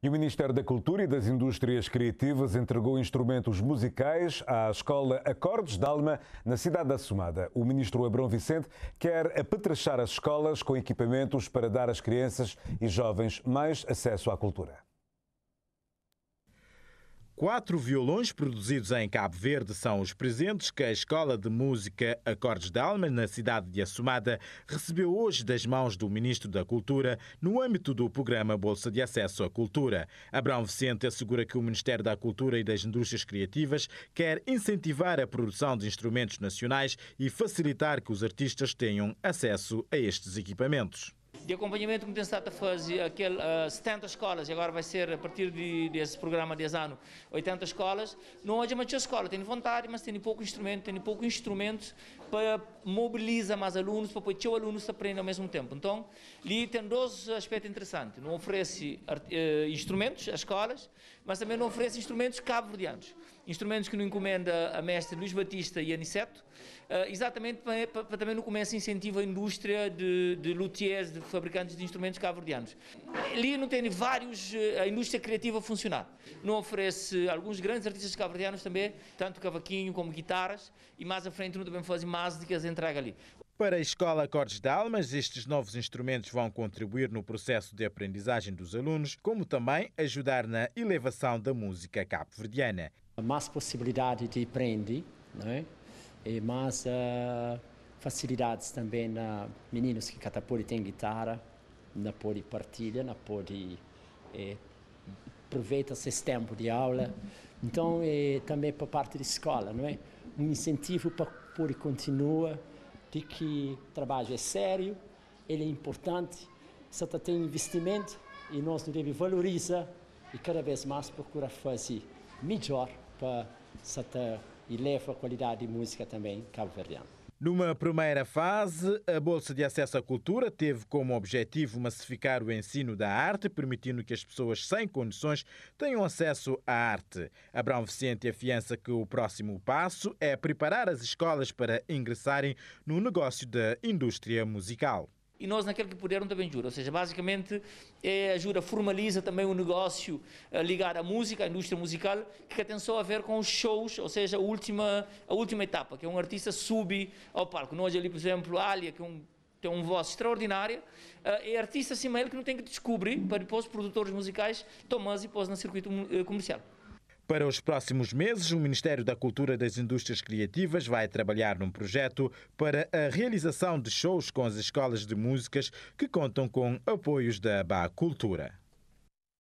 E o Ministério da Cultura e das Indústrias Criativas entregou instrumentos musicais à Escola Acordes d'Alma, na cidade da Somada. O ministro Abrão Vicente quer apetrechar as escolas com equipamentos para dar às crianças e jovens mais acesso à cultura. Quatro violões produzidos em Cabo Verde são os presentes que a Escola de Música Acordes da Alma, na cidade de Assumada, recebeu hoje das mãos do Ministro da Cultura no âmbito do programa Bolsa de Acesso à Cultura. Abrão Vicente assegura que o Ministério da Cultura e das Indústrias Criativas quer incentivar a produção de instrumentos nacionais e facilitar que os artistas tenham acesso a estes equipamentos de acompanhamento que tem estado a fazer, aquele, uh, ah, 70 escolas, e agora vai ser a partir de, desse programa desse ano, 80 escolas, não há muita escola, tem vontade, mas tem pouco instrumento, tem pouco instrumento para mobilizar mais alunos, para os alunos aprender ao mesmo tempo. Então, ali tem dois aspectos interessantes, não oferece uh, instrumentos às escolas, mas também não oferece instrumentos cabo-verdianos, instrumentos que não encomenda a mestre Luís Batista e Aniceto, uh, exatamente para, para, para, também no começo incentivo a indústria de, de luthiers, de fabricantes de instrumentos cabo-verdianos. Lino tem vários, eh, a indústria criativa a funcionar. Não oferece alguns grandes artistas cabo-verdianos também, tanto cavaquinho como guitarras, e mais à frente não também fazem mais de que as entrega ali. Para a Escola Acordes de Almas, estes novos instrumentos vão contribuir no processo de aprendizagem dos alunos, como também ajudar na elevação da música cabo-verdiana. Mais possibilidade de aprender, não é? e mais uh facilidades também na meninos que catapori tem guitarra, na pode partilha, na pode eh, é, aproveita esse tempo de aula. Então é também para parte da escola, não é? Um incentivo para pode continua de que o trabalho é sério, ele é importante, só tem investimento e nós devemos valorizar e cada vez mais procurar fazer melhor para e leva a qualidade de música também cabo-verdiana. Numa primeira fase, a Bolsa de Acesso à Cultura teve como objetivo massificar o ensino da arte, permitindo que as pessoas sem condições tenham acesso à arte. Abrão Vicente afiança que o próximo passo é preparar as escolas para ingressarem no negócio da indústria musical e nós naquele que puderam também jura. Ou seja, basicamente é, a jura formaliza também o um negócio eh, ligado à música, à indústria musical, que tem só a ver com os shows, ou seja, a última, a última etapa, que é um artista sube ao palco. Nós ali, por exemplo, Alia, que é um tem uma voz extraordinária, eh, é artista acima ele que não tem que descobrir para depois produtores musicais tomar e pôs no circuito eh, comercial. Para os próximos meses, o Ministério da Cultura e das Indústrias Criativas vai trabalhar num projeto para a realização de shows com as escolas de músicas que contam com apoios da Ba Cultura.